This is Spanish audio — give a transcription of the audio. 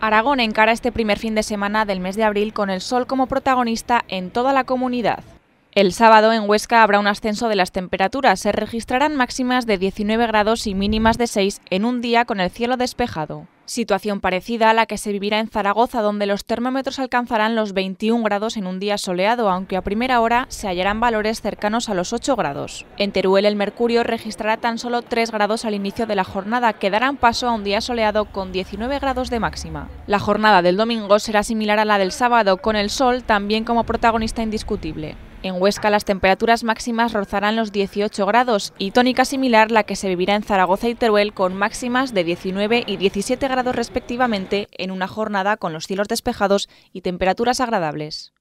Aragón encara este primer fin de semana del mes de abril con el sol como protagonista en toda la comunidad. El sábado en Huesca habrá un ascenso de las temperaturas, se registrarán máximas de 19 grados y mínimas de 6 en un día con el cielo despejado. Situación parecida a la que se vivirá en Zaragoza, donde los termómetros alcanzarán los 21 grados en un día soleado, aunque a primera hora se hallarán valores cercanos a los 8 grados. En Teruel el mercurio registrará tan solo 3 grados al inicio de la jornada, que darán paso a un día soleado con 19 grados de máxima. La jornada del domingo será similar a la del sábado, con el sol también como protagonista indiscutible. En Huesca las temperaturas máximas rozarán los 18 grados y tónica similar la que se vivirá en Zaragoza y Teruel con máximas de 19 y 17 grados respectivamente en una jornada con los cielos despejados y temperaturas agradables.